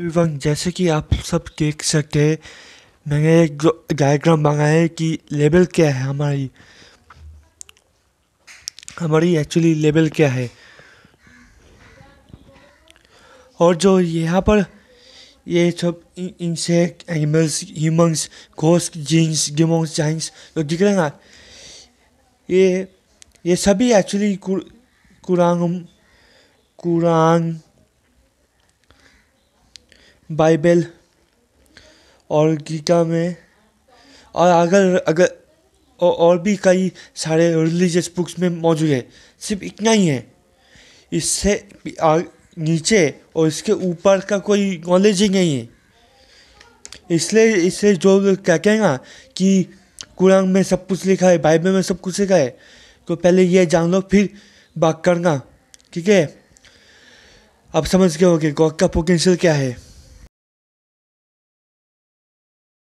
एवं जैसे कि आप सब देख सकते हैं मैंने एक डायग्राम मांगा है कि लेबल क्या है हमारी हमारी एक्चुअली लेबल क्या है और जो यहाँ पर ये सब इंसेक्ट एनिमल्स ह्यूमंस घोस्ट जीन्स गिमोंस जाइंस जो दिख रहे ना ये ये सभी एक्चुअली कुरान कुरान बाइबल और गीता में और अगर अगर और भी कई सारे रिलीजियस बुक्स में मौजूद है सिर्फ इतना ही है इससे नीचे और इसके ऊपर का कोई नॉलेज ही नहीं है इसलिए इससे जो लोग क्या कहेंगे कि कुरान में सब कुछ लिखा है बाइबल में सब कुछ लिखा है तो पहले ये जान लो फिर बात करना ठीक है अब समझ गए होगे गॉड का पोटेंशियल क्या है